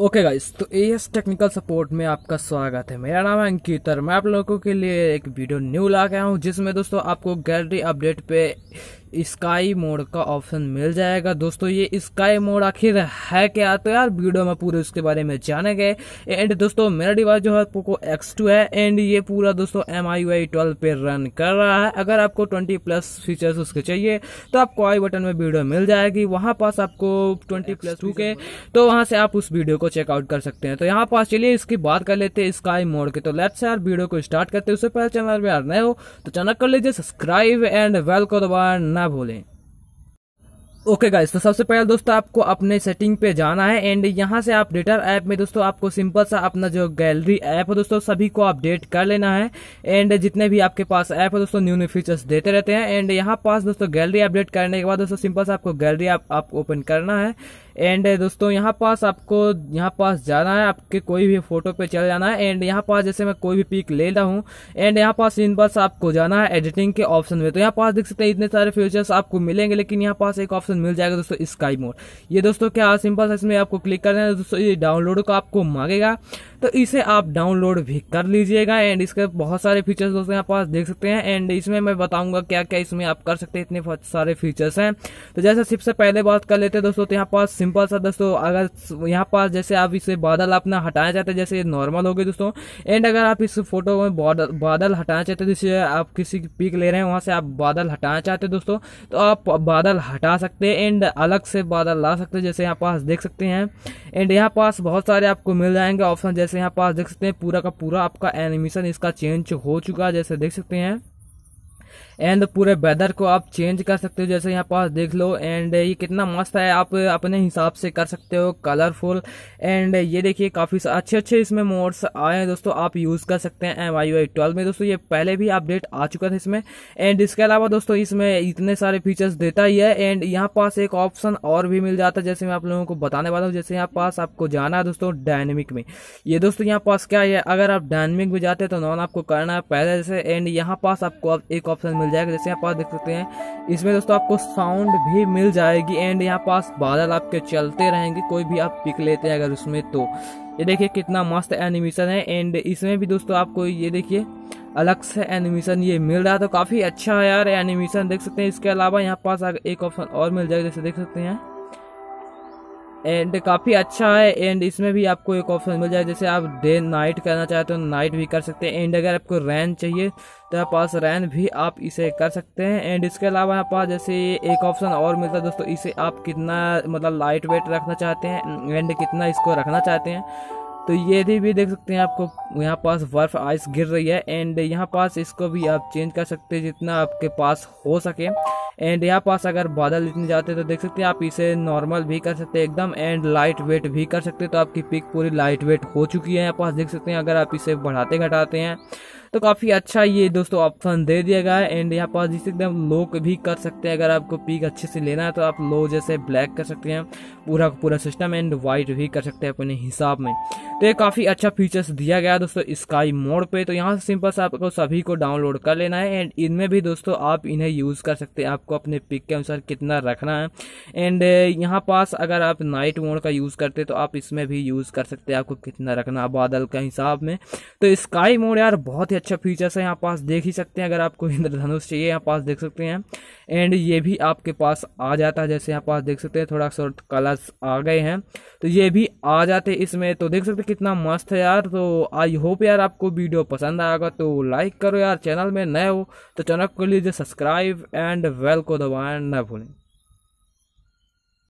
okay guys तो A S technical support में आपका स्वागत है मेरा नाम है अंकित और मैं आप लोगों के लिए एक वीडियो न्यू ला गया हूँ जिसमें दोस्तों आपको गैलरी अपडेट पे स्काई मोड का ऑप्शन मिल जाएगा दोस्तों ये स्काई मोड आखिर है क्या तो यार वीडियो में पूरे उसके बारे में जाने गए एंड दोस्तों मेरा डिवाइस जो है पोको एक्स टू है एंड ये पूरा दोस्तों एम आई वाई ट्वेल्व पे रन कर रहा है अगर आपको 20 प्लस फीचर्स उसके चाहिए तो आपको आई बटन में वीडियो मिल जाएगी वहां पास आपको ट्वेंटी प्लस टू के तो वहां से आप उस वीडियो को चेकआउट कर सकते हैं तो यहाँ पास चलिए इसकी बात कर लेते हैं स्काई मोड के तो से यार वीडियो को स्टार्ट करते हैं उससे पहले चैनल में यार नए हो तो चैनल कर लीजिए सब्सक्राइब एंड वेलकम दबा न ना भूलें ओके गाइस तो सबसे पहले दोस्तों आपको अपने सेटिंग पे जाना है एंड यहां से आप डेटर ऐप में दोस्तों आपको सिंपल सा अपना जो गैलरी ऐप है दोस्तों सभी को अपडेट कर लेना है एंड जितने भी आपके पास ऐप है दोस्तों न्यू न्यू फीचर्स देते रहते हैं एंड यहां पास दोस्तों गैलरी अपडेट करने के बाद दोस्तों सिंपल सा आपको गैलरी ऐप आप ओपन करना है एंड दोस्तों यहाँ पास आपको यहाँ पास जाना है आपके कोई भी फोटो पे चल जाना है एंड यहाँ पास जैसे मैं कोई भी पिक ले रहा हूँ एंड यहाँ पास इन बस आपको जाना है एडिटिंग के ऑप्शन में तो यहाँ पास देख सकते हैं इतने सारे फीचर्स आपको मिलेंगे लेकिन यहाँ पास एक ऑप्शन मिल जाएगा दोस्तों स्काई मोड ये दोस्तों क्या सिंपल सा इसमें आपको क्लिक करना है दोस्तों ये डाउनलोड का आपको मांगेगा तो इसे आप डाउनलोड भी कर लीजिएगा एंड इसके बहुत सारे फीचर्स दोस्तों यहाँ पास देख सकते हैं एंड इसमें मैं बताऊंगा क्या क्या इसमें आप कर सकते हैं इतने सारे फीचर्स हैं तो जैसे सबसे पहले बात कर लेते हैं दोस्तों तो यहाँ पास सिंपल सा दोस्तों अगर यहाँ पास जैसे आप इसे बादल अपना हटाना चाहते हैं जैसे नॉर्मल हो गए दोस्तों एंड अगर आप इस फोटो में बादल बादल हटाना चाहते हैं जैसे आप किसी की पिक ले रहे हैं वहाँ से आप बादल हटाना चाहते हैं दोस्तों तो आप बादल हटा सकते हैं एंड अलग से बादल ला सकते हैं जैसे यहाँ पास देख सकते हैं एंड यहाँ पास बहुत सारे आपको मिल जाएंगे ऑप्शन जैसे यहाँ पास देख सकते हैं पूरा का पूरा आपका एनिमेशन इसका चेंज हो चुका है जैसे देख सकते हैं एंड पूरे वेदर को आप चेंज कर सकते हो जैसे यहाँ पास देख लो एंड ये कितना मस्त है आप अपने हिसाब से कर सकते हो कलरफुल एंड ये देखिए काफ़ी अच्छे अच्छे इसमें मोड्स आए हैं दोस्तों आप यूज़ कर सकते हैं एम आई ट्वेल्व में दोस्तों ये पहले भी अपडेट आ चुका था इसमें एंड इसके अलावा दोस्तों इसमें इतने सारे फीचर्स देता ही है एंड यहाँ पास एक ऑप्शन और भी मिल जाता है जैसे मैं आप लोगों को बताने वाला हूँ जैसे यहाँ पास आपको जाना है दोस्तों डायनेमिक में ये दोस्तों यहाँ पास क्या है अगर आप डायनेमिक में जाते हैं तो नॉन आपको करना है पहले जैसे एंड यहाँ पास आपको एक ऑप्शन मिल जाएगा जैसे यहाँ पास देख सकते हैं इसमें दोस्तों आपको साउंड भी मिल जाएगी एंड यहाँ पास बादल आपके चलते रहेंगे कोई भी आप पिक लेते हैं अगर उसमें तो ये देखिए कितना मस्त एनिमेशन है एंड इसमें भी दोस्तों आपको ये देखिए अलग से एनिमेशन ये मिल रहा है तो काफ़ी अच्छा है यार एनिमेशन देख सकते हैं इसके अलावा यहाँ पास एक ऑप्शन और मिल जाएगा जैसे देख सकते हैं एंड काफ़ी अच्छा है एंड इसमें भी आपको एक ऑप्शन मिल जाए जैसे आप डे नाइट करना चाहते हो तो नाइट भी कर सकते हैं एंड अगर आपको रैन चाहिए तो आप पास रैन भी आप इसे कर सकते हैं एंड इसके अलावा यहाँ पास जैसे एक ऑप्शन और मिलता है दोस्तों इसे आप कितना मतलब लाइट वेट रखना चाहते हैं एंड कितना इसको रखना चाहते हैं तो ये भी देख सकते हैं आपको यहाँ पास बर्फ आइस गिर रही है एंड यहाँ पास इसको भी आप चेंज कर सकते हैं जितना आपके पास हो सके एंड यहाँ पास अगर बादल इतने जाते तो देख सकते हैं आप इसे नॉर्मल भी कर सकते हैं एकदम एंड लाइट वेट भी कर सकते हैं तो आपकी पिक पूरी लाइट वेट हो चुकी है यहाँ पास देख सकते हैं अगर आप इसे बढ़ाते घटाते हैं तो काफ़ी अच्छा ये दोस्तों ऑप्शन दे दिया गया है एंड यहाँ पास जिसे एकदम लो भी कर सकते हैं अगर आपको पिक अच्छे से लेना है तो आप लो जैसे ब्लैक कर सकते हैं पूरा पूरा सिस्टम एंड वाइट भी कर सकते हैं अपने हिसाब में तो ये काफ़ी अच्छा फीचर्स दिया गया दोस्तों स्काई मोड पे तो यहाँ से सिंपल से आपको सभी को डाउनलोड कर लेना है एंड इनमें भी दोस्तों आप इन्हें यूज़ कर सकते हैं आपको अपने पिक के अनुसार कितना रखना है एंड uh, यहाँ पास अगर आप नाइट मोड का यूज़ करते तो आप इसमें भी यूज़ कर सकते हैं आपको कितना रखना बादल के हिसाब में तो स्काई मोड यार बहुत ही अच्छा फीचर्स है यहाँ पास देख ही सकते हैं अगर आपको इंद्रधनुष चाहिए यहाँ पास देख सकते हैं एंड ये भी आपके पास आ जाता है जैसे यहाँ पास देख सकते हैं थोड़ा सा कलर्स आ गए हैं तो ये भी आ जाते इसमें तो देख सकते कितना मस्त है यार तो आई होप यार आपको वीडियो पसंद आएगा तो लाइक करो यार चैनल में नए हो तो चैनल को लीजिए सब्सक्राइब एंड वेल को दबाएं न भूलें